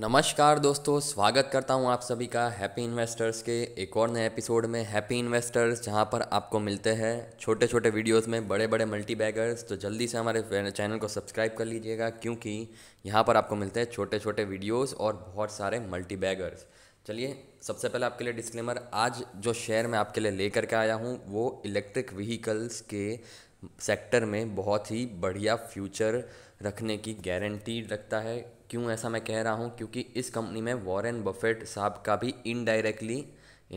नमस्कार दोस्तों स्वागत करता हूं आप सभी का हैप्पी इन्वेस्टर्स के एक और नए एपिसोड में हैप्पी इन्वेस्टर्स जहां पर आपको मिलते हैं छोटे छोटे वीडियोस में बड़े बड़े मल्टी बैगर्स तो जल्दी से हमारे चैनल को सब्सक्राइब कर लीजिएगा क्योंकि यहां पर आपको मिलते हैं छोटे छोटे वीडियोस और बहुत सारे मल्टी बैगर्स चलिए सबसे पहले आपके लिए डिस्क्लेमर आज जो शेयर मैं आपके लिए लेकर के आया हूँ वो इलेक्ट्रिक व्हीकल्स के सेक्टर में बहुत ही बढ़िया फ्यूचर रखने की गारंटी रखता है क्यों ऐसा मैं कह रहा हूँ क्योंकि इस कंपनी में वॉरेन बफेट साहब का भी इनडायरेक्टली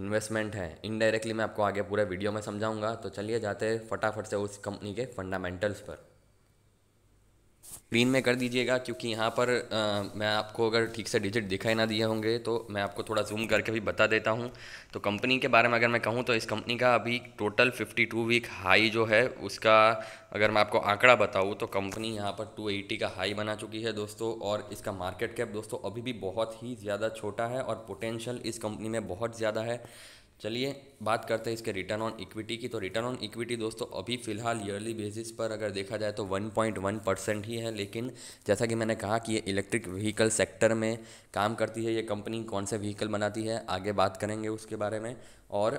इन्वेस्टमेंट है इनडायरेक्टली मैं आपको आगे पूरे वीडियो में समझाऊंगा तो चलिए जाते हैं फटाफट से उस कंपनी के फंडामेंटल्स पर स्क्रीन में कर दीजिएगा क्योंकि यहाँ पर आ, मैं आपको अगर ठीक से डिजिट दिखाई ना दिए होंगे तो मैं आपको थोड़ा जूम करके भी बता देता हूँ तो कंपनी के बारे में अगर मैं कहूँ तो इस कंपनी का अभी टोटल 52 वीक हाई जो है उसका अगर मैं आपको आंकड़ा बताऊँ तो कंपनी यहाँ पर 280 का हाई बना चुकी है दोस्तों और इसका मार्केट कैप दोस्तों अभी भी बहुत ही ज़्यादा छोटा है और पोटेंशियल इस कंपनी में बहुत ज़्यादा है चलिए बात करते हैं इसके रिटर्न ऑन इक्विटी की तो रिटर्न ऑन इक्विटी दोस्तों अभी फिलहाल ईयरली बेसिस पर अगर देखा जाए तो 1.1 परसेंट ही है लेकिन जैसा कि मैंने कहा कि ये इलेक्ट्रिक व्हीकल सेक्टर में काम करती है ये कंपनी कौन से व्हीकल बनाती है आगे बात करेंगे उसके बारे में और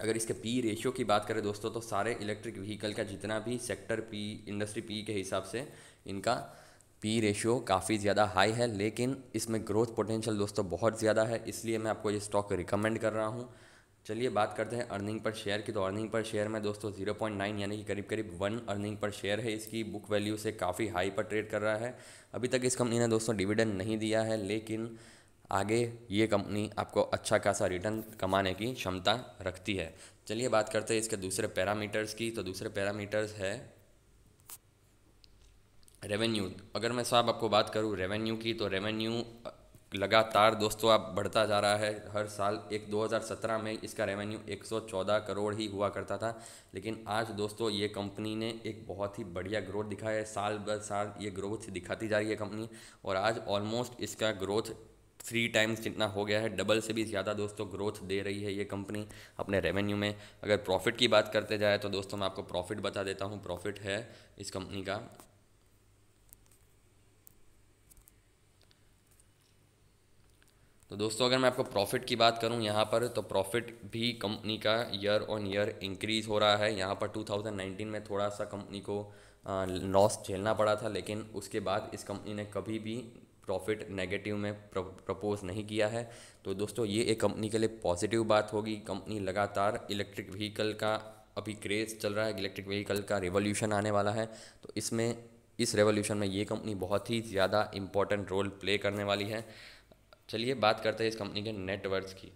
अगर इसके पी रेशियो की बात करें दोस्तों तो सारे इलेक्ट्रिक व्हीकल का जितना भी सेक्टर पी इंडस्ट्री पी के हिसाब से इनका पी रेशियो काफ़ी ज़्यादा हाई है लेकिन इसमें ग्रोथ पोटेंशियल दोस्तों बहुत ज़्यादा है इसलिए मैं आपको ये स्टॉक रिकमेंड कर रहा हूँ चलिए बात करते हैं अर्निंग पर शेयर की तो अर्निंग पर शेयर में दोस्तों जीरो पॉइंट नाइन यानी कि करीब करीब वन अर्निंग पर शेयर है इसकी बुक वैल्यू से काफ़ी हाई पर ट्रेड कर रहा है अभी तक इस कंपनी ने दोस्तों डिविडेंड नहीं दिया है लेकिन आगे ये कंपनी आपको अच्छा खासा रिटर्न कमाने की क्षमता रखती है चलिए बात करते हैं इसके दूसरे पैरामीटर्स की तो दूसरे पैरामीटर्स है रेवेन्यू अगर मैं साहब आपको बात करूँ रेवेन्यू की तो रेवेन्यू लगातार दोस्तों आप बढ़ता जा रहा है हर साल एक 2017 में इसका रेवेन्यू 114 करोड़ ही हुआ करता था लेकिन आज दोस्तों ये कंपनी ने एक बहुत ही बढ़िया ग्रोथ दिखाया है साल बर साल ये ग्रोथ दिखाती जा रही है कंपनी और आज ऑलमोस्ट इसका ग्रोथ थ्री टाइम्स जितना हो गया है डबल से भी ज़्यादा दोस्तों ग्रोथ दे रही है ये कंपनी अपने रेवेन्यू में अगर प्रॉफिट की बात करते जाए तो दोस्तों मैं आपको प्रॉफिट बता देता हूँ प्रॉफिट है इस कंपनी का तो दोस्तों अगर मैं आपको प्रॉफिट की बात करूं यहाँ पर तो प्रॉफिट भी कंपनी का ईयर ऑन ईयर इंक्रीज़ हो रहा है यहाँ पर 2019 में थोड़ा सा कंपनी को लॉस झेलना पड़ा था लेकिन उसके बाद इस कंपनी ने कभी भी प्रॉफिट नेगेटिव में प्रपोज नहीं किया है तो दोस्तों ये एक कंपनी के लिए पॉजिटिव बात होगी कंपनी लगातार इलेक्ट्रिक व्हीकल का अभी क्रेज़ चल रहा है इलेक्ट्रिक व्हीकल का रेवोल्यूशन आने वाला है तो इसमें इस रेवोल्यूशन में ये कंपनी बहुत ही ज़्यादा इम्पॉर्टेंट रोल प्ले करने वाली है चलिए बात करते हैं इस कंपनी के नेटवर्थ की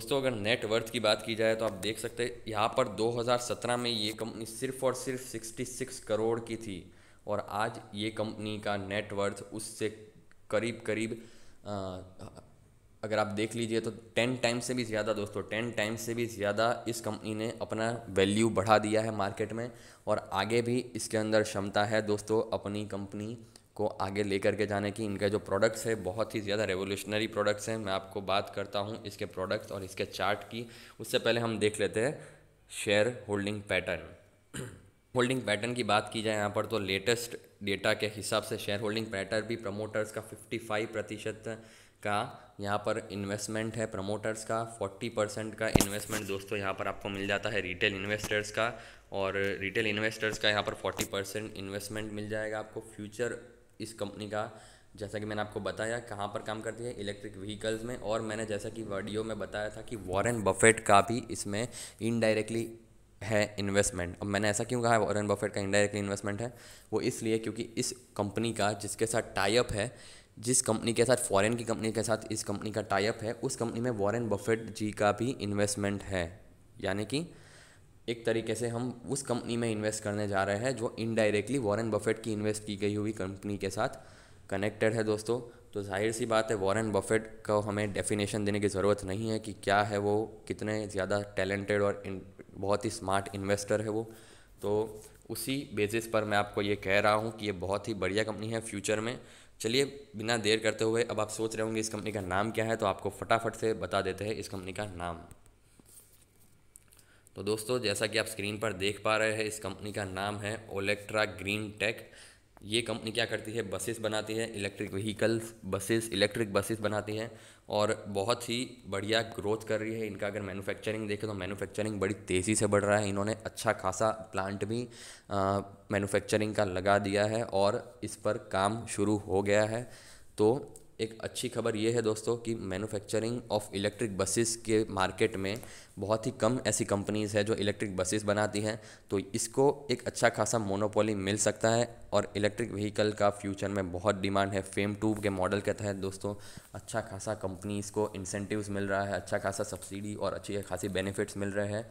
दोस्तों अगर नेटवर्थ की बात की जाए तो आप देख सकते हैं यहाँ पर 2017 में ये कंपनी सिर्फ और सिर्फ 66 करोड़ की थी और आज ये कंपनी का नेटवर्थ उससे करीब करीब आ, अगर आप देख लीजिए तो टेन टाइम्स से भी ज़्यादा दोस्तों टेन टाइम्स से भी ज़्यादा इस कंपनी ने अपना वैल्यू बढ़ा दिया है मार्केट में और आगे भी इसके अंदर क्षमता है दोस्तों अपनी कंपनी को आगे लेकर के जाने की इनका जो प्रोडक्ट्स है बहुत ही ज़्यादा रेवोल्यूशनरी प्रोडक्ट्स हैं मैं आपको बात करता हूँ इसके प्रोडक्ट्स और इसके चार्ट की उससे पहले हम देख लेते हैं share holding pattern holding pattern की बात की जाए यहाँ पर तो लेटेस्ट डेटा के हिसाब से शेयर होल्डिंग पैटर्न भी प्रमोटर्स का फाइव प्रतिशत का यहाँ पर इन्वेस्टमेंट है प्रमोटर्स का फोर्टी परसेंट का इन्वेस्टमेंट दोस्तों यहाँ पर आपको मिल जाता है रिटेल इन्वेस्टर्स का और रिटेल इन्वेस्टर्स का यहाँ पर फोर्टी परसेंट इन्वेस्टमेंट मिल जाएगा आपको फ्यूचर इस कंपनी का जैसा कि मैंने आपको बताया कहाँ पर काम करती है इलेक्ट्रिक व्हीकल्स में और मैंने जैसा कि वीडियो में बताया था कि वॉरेन बफेट का भी इसमें इनडायरेक्टली है इन्वेस्टमेंट अब मैंने ऐसा क्यों कहा है वॉरेन बफेट का इनडायरेक्टली इन्वेस्टमेंट है वो इसलिए क्योंकि इस कंपनी का जिसके साथ टाइप है जिस कंपनी के साथ फॉरेन की कंपनी के साथ इस कंपनी का टाइप है उस कंपनी में वॉरेन बफेट जी का भी इन्वेस्टमेंट है यानी कि एक तरीके से हम उस कंपनी में इन्वेस्ट करने जा रहे हैं जो इनडायरेक्टली वॉरेन बफेट की इन्वेस्ट की गई हुई कंपनी के साथ कनेक्टेड है दोस्तों तो जाहिर सी बात है वॉरेन बफेट को हमें डेफिनेशन देने की ज़रूरत नहीं है कि क्या है वो कितने ज़्यादा टैलेंटेड और बहुत ही स्मार्ट इन्वेस्टर है वो तो उसी बेसिस पर मैं आपको ये कह रहा हूँ कि ये बहुत ही बढ़िया कंपनी है फ्यूचर में चलिए बिना देर करते हुए अब आप सोच रहे होंगे इस कंपनी का नाम क्या है तो आपको फटाफट से बता देते हैं इस कंपनी का नाम तो दोस्तों जैसा कि आप स्क्रीन पर देख पा रहे हैं इस कंपनी का नाम है ओलेक्ट्रा ग्रीन टेक ये कंपनी क्या करती है बसेस बनाती है electric vehicles buses electric buses बनाती है और बहुत ही बढ़िया ग्रोथ कर रही है इनका अगर मैन्युफैक्चरिंग देखें तो मैन्युफैक्चरिंग बड़ी तेज़ी से बढ़ रहा है इन्होंने अच्छा खासा प्लांट भी मैन्युफैक्चरिंग का लगा दिया है और इस पर काम शुरू हो गया है तो एक अच्छी खबर ये है दोस्तों कि मैन्युफैक्चरिंग ऑफ इलेक्ट्रिक बसेस के मार्केट में बहुत ही कम ऐसी कंपनीज़ है जो इलेक्ट्रिक बसेस बनाती हैं तो इसको एक अच्छा खासा मोनोपोली मिल सकता है और इलेक्ट्रिक व्हीकल का फ्यूचर में बहुत डिमांड है फेम टू के मॉडल के तहत दोस्तों अच्छा खासा कंपनीज़ को इंसेंटिव्स मिल रहा है अच्छा खासा सब्सिडी और अच्छी खासी बेनिफिट्स मिल रहे हैं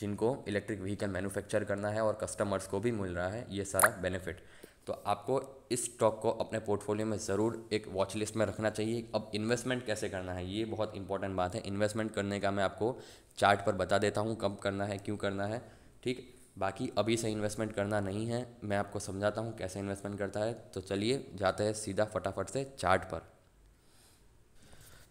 जिनको इलेक्ट्रिक व्हीकल मैन्युफैक्चर करना है और कस्टमर्स को भी मिल रहा है ये सारा बेनिफिट तो आपको इस स्टॉक को अपने पोर्टफोलियो में ज़रूर एक वॉच लिस्ट में रखना चाहिए अब इन्वेस्टमेंट कैसे करना है ये बहुत इंपॉर्टेंट बात है इन्वेस्टमेंट करने का मैं आपको चार्ट पर बता देता हूँ कब करना है क्यों करना है ठीक बाकी अभी से इन्वेस्टमेंट करना नहीं है मैं आपको समझाता हूँ कैसे इन्वेस्टमेंट करता है तो चलिए जाते हैं सीधा फटाफट से चार्ट पर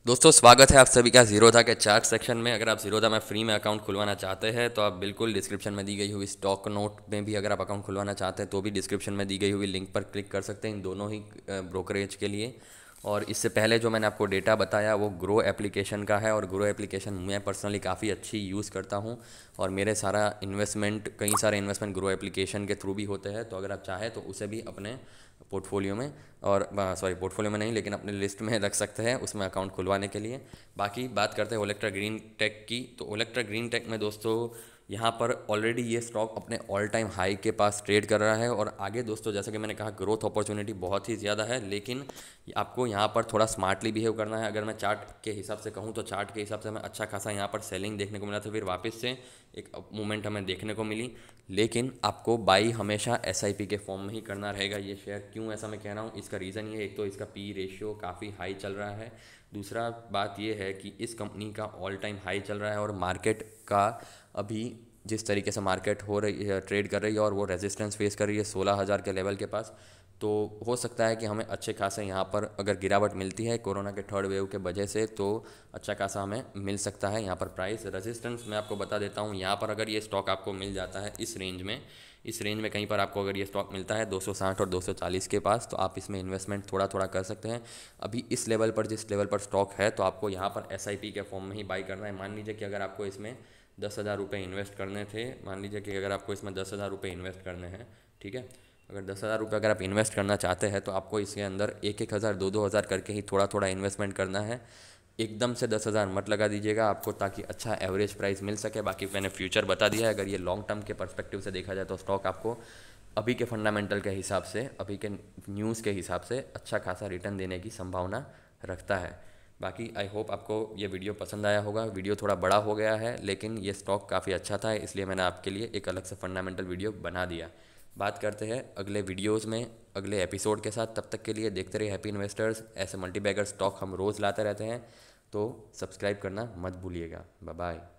दोस्तों स्वागत है आप सभी का जीरोधा के चार्ट सेक्शन में अगर आप जीरोधा में फ्री में अकाउंट खुलवाना चाहते हैं तो आप बिल्कुल डिस्क्रिप्शन में दी गई हुई स्टॉक नोट में भी अगर आप अकाउंट खुलवाना चाहते हैं तो भी डिस्क्रिप्शन में दी गई हुई लिंक पर क्लिक कर सकते हैं इन दोनों ही ब्रोकरेज के लिए और इससे पहले जो मैंने आपको डेटा बताया वो ग्रो एप्लीकेशन का है और ग्रो एप्लीकेशन मैं पर्सनली काफ़ी अच्छी यूज़ करता हूँ और मेरे सारा इन्वेस्टमेंट कई सारे इन्वेस्टमेंट ग्रो एप्लीकेशन के थ्रू भी होते हैं तो अगर आप चाहें तो उसे भी अपने पोर्टफोलियो में और सॉरी पोर्टफोलियो में नहीं लेकिन अपने लिस्ट में रख सकते हैं उसमें अकाउंट खुलवाने के लिए बाकी बात करते हैं ओलेक्ट्रा ग्रीन टेक की तो ओलेक्ट्रा ग्रीन टेक में दोस्तों यहाँ पर ऑलरेडी ये स्टॉक अपने ऑल टाइम हाई के पास ट्रेड कर रहा है और आगे दोस्तों जैसा कि मैंने कहा ग्रोथ अपॉर्चुनिटी बहुत ही ज़्यादा है लेकिन आपको यहाँ पर थोड़ा स्मार्टली बिहेव करना है अगर मैं चार्ट के हिसाब से कहूँ तो चार्ट के हिसाब से हमें अच्छा खासा यहाँ पर सेलिंग देखने को मिला था फिर वापस से एक मूवमेंट हमें देखने को मिली लेकिन आपको बाई हमेशा एस के फॉर्म में ही करना रहेगा ये शेयर क्यों ऐसा मैं कह रहा हूँ इसका रीज़न ये एक तो इसका पी रेशियो काफ़ी हाई चल रहा है दूसरा बात यह है कि इस कंपनी का ऑल टाइम हाई चल रहा है और मार्केट का अभी जिस तरीके से मार्केट हो रही है ट्रेड कर रही है और वो रेजिस्टेंस फेस कर रही है सोलह हज़ार के लेवल के पास तो हो सकता है कि हमें अच्छे खासे यहाँ पर अगर गिरावट मिलती है कोरोना के थर्ड वेव के वजह से तो अच्छा खासा हमें मिल सकता है यहाँ पर प्राइस रेजिस्टेंस मैं आपको बता देता हूँ यहाँ पर अगर ये स्टॉक आपको मिल जाता है इस रेंज में इस रेंज में कहीं पर आपको अगर ये स्टॉक मिलता है 260 और 240 के पास तो आप इसमें इन्वेस्टमेंट थोड़ा थोड़ा कर सकते हैं अभी इस लेवल पर जिस लेवल पर स्टॉक है तो आपको यहाँ पर एस के फॉर्म में ही बाई करना है मान लीजिए कि अगर आपको इसमें दस हज़ार रुपये इन्वेस्ट करने थे मान लीजिए कि अगर आपको इसमें दस हज़ार रुपये इन्वेस्ट करने हैं ठीक है अगर दस हज़ार रुपये अगर आप इन्वेस्ट करना चाहते हैं तो आपको इसके अंदर एक एक हज़ार दो दो हज़ार करके ही थोड़ा थोड़ा इन्वेस्टमेंट करना है एकदम से दस हज़ार मत लगा दीजिएगा आपको ताकि अच्छा एवरेज प्राइस मिल सके बाकी मैंने फ्यूचर बता दिया है अगर ये लॉन्ग टर्म के परस्पेक्टिव से देखा जाए तो स्टॉक आपको अभी के फंडामेंटल के हिसाब से अभी के न्यूज़ के हिसाब से अच्छा खासा रिटर्न देने की संभावना रखता है बाकी आई होप आपको ये वीडियो पसंद आया होगा वीडियो थोड़ा बड़ा हो गया है लेकिन ये स्टॉक काफ़ी अच्छा था इसलिए मैंने आपके लिए एक अलग से फंडामेंटल वीडियो बना दिया बात करते हैं अगले वीडियोस में अगले एपिसोड के साथ तब तक के लिए देखते रहिए हैप्पी इन्वेस्टर्स ऐसे मल्टी बैगर स्टॉक हम रोज़ लाते रहते हैं तो सब्सक्राइब करना मत भूलिएगा बाय